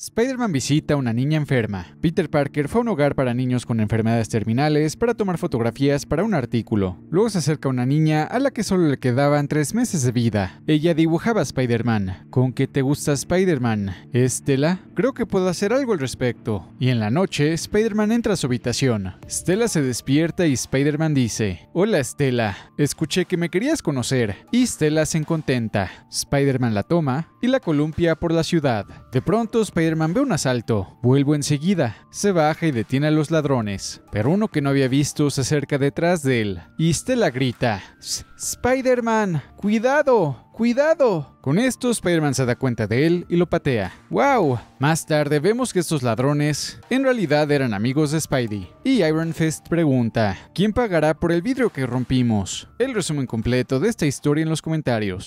Spider-Man visita a una niña enferma. Peter Parker fue a un hogar para niños con enfermedades terminales para tomar fotografías para un artículo. Luego se acerca a una niña a la que solo le quedaban tres meses de vida. Ella dibujaba a Spider-Man. ¿Con qué te gusta Spider-Man? ¿Estela? Creo que puedo hacer algo al respecto. Y en la noche, Spider-Man entra a su habitación. Estela se despierta y Spider-Man dice, Hola Estela, escuché que me querías conocer. Y Stella se contenta. Spider-Man la toma y la columpia por la ciudad. De pronto, Spider Spider-Man ve un asalto. Vuelvo enseguida. Se baja y detiene a los ladrones, pero uno que no había visto se acerca detrás de él. Y Stella grita, Spider-Man, cuidado, ¡Cuidado! Con esto, Spider-Man se da cuenta de él y lo patea. ¡Wow! Más tarde vemos que estos ladrones en realidad eran amigos de Spidey. Y Iron Fist pregunta, ¿quién pagará por el vidrio que rompimos? El resumen completo de esta historia en los comentarios.